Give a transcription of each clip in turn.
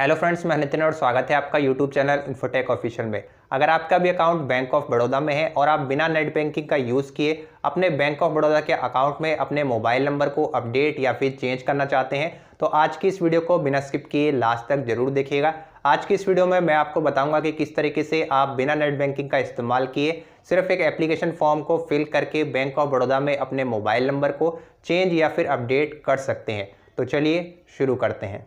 hello friends मैं नितिन और स्वागत है आपका यूट्यूब चैनल इन्फोटेक ऑफिशियल में अगर आपका भी अकाउंट बैंक ऑफ बड़ौदा में है और आप बिना नेट बैंकिंग का यूज़ किए अपने बैंक ऑफ बड़ौदा के अकाउंट में अपने मोबाइल नंबर को अपडेट या फिर चेंज करना चाहते हैं तो आज की इस वीडियो को बिना स्किप किए लास्ट तक जरूर देखिएगा आज की इस वीडियो में मैं आपको बताऊँगा कि किस तरीके से आप बिना नेट बैंकिंग का इस्तेमाल किए सिर्फ एक एप्लीकेशन फॉर्म को फिल करके बैंक ऑफ बड़ौदा में अपने मोबाइल नंबर को चेंज या फिर अपडेट कर सकते हैं तो चलिए शुरू करते हैं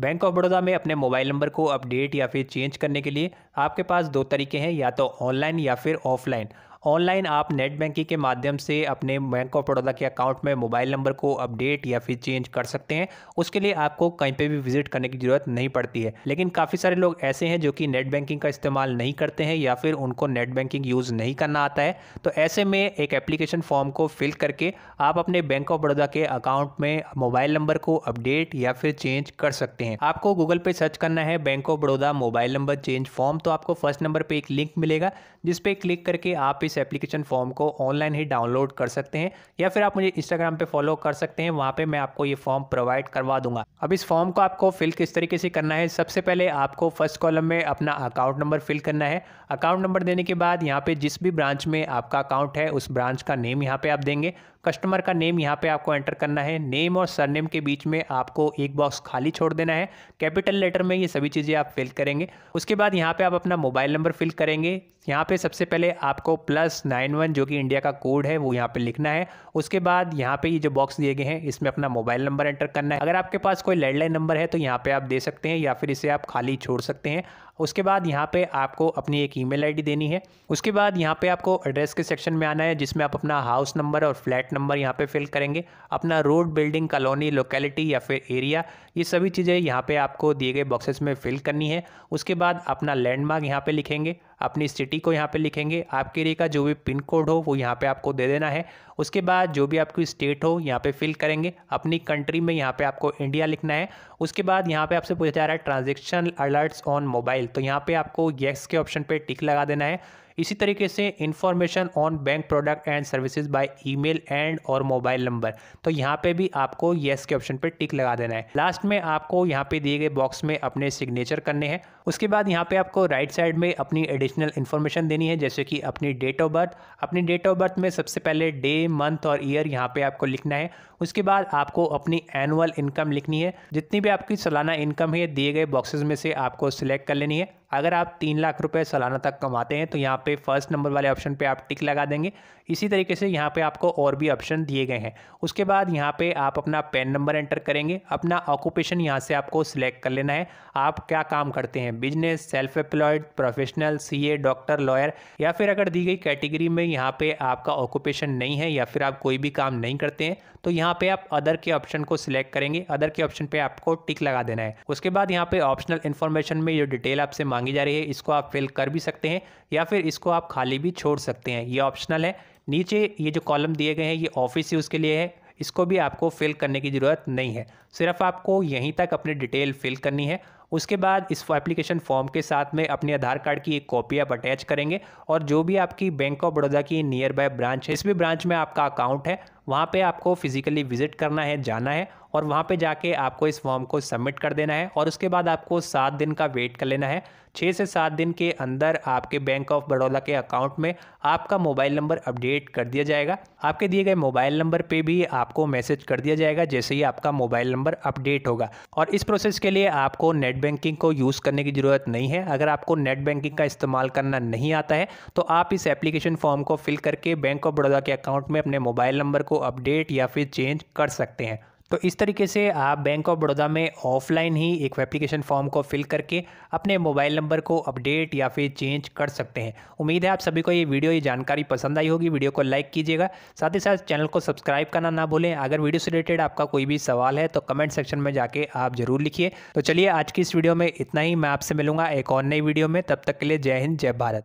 बैंक ऑफ बड़ौदा में अपने मोबाइल नंबर को अपडेट या फिर चेंज करने के लिए आपके पास दो तरीके हैं या तो ऑनलाइन या फिर ऑफलाइन ऑनलाइन आप नेट बैंकिंग के माध्यम से अपने बैंक ऑफ बड़ौदा के अकाउंट में मोबाइल नंबर को अपडेट या फिर चेंज कर सकते हैं उसके लिए आपको कहीं पर भी विजिट करने की ज़रूरत नहीं पड़ती है लेकिन काफ़ी सारे लोग ऐसे हैं जो कि नेट बैंकिंग का इस्तेमाल नहीं करते हैं या फिर उनको नेट बैंकिंग यूज़ नहीं करना आता है तो ऐसे में एक एप्लीकेशन फॉर्म को फिल करके आप अपने बैंक ऑफ बड़ौदा के अकाउंट में मोबाइल नंबर को अपडेट या फिर चेंज कर सकते हैं आपको गूगल पे सर्च करना है bank of Baroda mobile number change form तो आपको फर्स्ट नंबर पर एक लिंक मिलेगा जिसपे क्लिक करके आप इस एप्लीकेशन फॉर्म को ऑनलाइन ही डाउनलोड कर सकते हैं या फिर आप मुझे इंस्टाग्राम पे फॉलो कर सकते हैं वहाँ पे मैं आपको ये फॉर्म प्रोवाइड करवा दूंगा अब इस फॉर्म को आपको फिल किस तरीके से करना है सबसे पहले आपको फर्स्ट कॉलम में अपना अकाउंट नंबर फिल करना है अकाउंट नंबर देने के बाद यहाँ पे जिस भी ब्रांच में आपका अकाउंट है उस ब्रांच का नेम यहाँ पे आप देंगे कस्टमर का नेम यहाँ पे आपको एंटर करना है नेम और सरनेम के बीच में आपको एक बॉक्स खाली छोड़ देना है कैपिटल लेटर में ये सभी चीज़ें आप फिल करेंगे उसके बाद यहाँ पे आप अपना मोबाइल नंबर फिल करेंगे यहाँ पे सबसे पहले आपको प्लस नाइन वन जो कि इंडिया का कोड है वो यहाँ पे लिखना है उसके बाद यहाँ पे ये जो बॉक्स दिए गए हैं इसमें अपना मोबाइल नंबर एंटर करना है अगर आपके पास कोई लैंडलाइन नंबर है तो यहाँ पे आप दे सकते हैं या फिर इसे आप खाली छोड़ सकते हैं उसके बाद यहाँ पे आपको अपनी एक ईमेल आईडी देनी है उसके बाद यहाँ पे आपको एड्रेस के सेक्शन में आना है जिसमें आप अपना हाउस नंबर और फ्लैट नंबर यहाँ पे फिल करेंगे अपना रोड बिल्डिंग कॉलोनी लोकेलिटी या फिर एरिया ये सभी चीज़ें यहाँ पे आपको दिए गए बॉक्सेस में फिल करनी है उसके बाद अपना लैंडमार्क यहाँ पे लिखेंगे अपनी सिटी को यहाँ पे लिखेंगे आपके एरिया का जो भी पिन कोड हो वो यहाँ पे आपको दे देना है उसके बाद जो भी आपकी स्टेट हो यहाँ पे फिल करेंगे अपनी कंट्री में यहाँ पे आपको इंडिया लिखना है उसके बाद यहाँ पे आपसे पूछा जा रहा है ट्रांजेक्शन अलर्ट्स ऑन मोबाइल तो यहाँ पे आपको येस के ऑप्शन पर टिक लगा देना है इसी तरीके से information on bank product and services by email and और मोबाइल नंबर तो यहाँ पे भी आपको येस के ऑप्शन पे टिक लगा देना है लास्ट में आपको यहाँ पे दिए गए बॉक्स में अपने सिग्नेचर करने हैं उसके बाद यहाँ पे आपको राइट साइड में अपनी एडिशन एडिशनल इन्फॉर्मेशन देनी है जैसे कि अपनी डेट ऑफ बर्थ अपनी डेट ऑफ बर्थ में सबसे पहले डे मंथ और ईयर यहाँ पे आपको लिखना है उसके बाद आपको अपनी एनुअल इनकम लिखनी है जितनी भी आपकी सालाना इनकम है दिए गए बॉक्सेज में से आपको सिलेक्ट कर लेनी है अगर आप तीन लाख रुपये सालाना तक कमाते हैं तो यहाँ पे फर्स्ट नंबर वाले ऑप्शन पे आप टिक लगा देंगे इसी तरीके से यहाँ पे आपको और भी ऑप्शन दिए गए हैं उसके बाद यहाँ पे आप अपना पेन नंबर एंटर करेंगे अपना ऑक्यूपेशन यहाँ से आपको सिलेक्ट कर लेना है आप क्या काम करते हैं बिजनेस सेल्फ एम्प्लॉयड प्रोफेशनल सी डॉक्टर लॉयर या फिर अगर दी गई कैटेगरी में यहाँ पर आपका ऑक्यूपेशन नहीं है या फिर आप कोई भी काम नहीं करते हैं तो यहाँ पर आप अदर के ऑप्शन को सिलेक्ट करेंगे अदर के ऑप्शन पर आपको टिक लगा देना है उसके बाद यहाँ पर ऑप्शनल इन्फॉर्मेशन में जो डिटेल आपसे मांगी जा रही है इसको आप फिल कर भी सकते हैं या फिर इसको आप खाली भी छोड़ सकते हैं ये ऑप्शनल है नीचे ये जो कॉलम दिए गए हैं ये ऑफिस यूज़ के लिए है इसको भी आपको फिल करने की ज़रूरत नहीं है सिर्फ आपको यहीं तक अपनी डिटेल फिल करनी है उसके बाद इस एप्लीकेशन फॉर्म के साथ में अपने आधार कार्ड की एक कॉपी आप अटैच करेंगे और जो भी आपकी बैंक ऑफ बड़ौदा की नियर बाय ब्रांच है इस भी ब्रांच में आपका अकाउंट है वहाँ पे आपको फिजिकली विजिट करना है जाना है और वहाँ पे जाके आपको इस फॉर्म को सबमिट कर देना है और उसके बाद आपको सात दिन का वेट कर लेना है छः से सात दिन के अंदर आपके बैंक ऑफ बड़ौदा के अकाउंट में आपका मोबाइल नंबर अपडेट कर दिया जाएगा आपके दिए गए मोबाइल नंबर पे भी आपको मैसेज कर दिया जाएगा जैसे ही आपका मोबाइल नंबर अपडेट होगा और इस प्रोसेस के लिए आपको नेट बैंकिंग को यूज़ करने की ज़रूरत नहीं है अगर आपको नेट बैंकिंग का इस्तेमाल करना नहीं आता है तो आप इस एप्लीकेशन फॉर्म को फिल करके बैंक ऑफ बड़ौदा के अकाउंट में अपने मोबाइल नंबर को अपडेट या फिर चेंज कर सकते हैं तो इस तरीके से आप बैंक ऑफ बड़ौदा में ऑफलाइन ही एक एप्लीकेशन फॉर्म को फिल करके अपने मोबाइल नंबर को अपडेट या फिर चेंज कर सकते हैं उम्मीद है आप सभी को ये वीडियो ये जानकारी पसंद आई होगी वीडियो को लाइक कीजिएगा साथ ही साथ चैनल को सब्सक्राइब करना ना भूलें अगर वीडियो से रिलेटेड आपका कोई भी सवाल है तो कमेंट सेक्शन में जाके आप जरूर लिखिए तो चलिए आज की इस वीडियो में इतना ही मैं आपसे मिलूंगा एक और नई वीडियो में तब तक के लिए जय हिंद जय भारत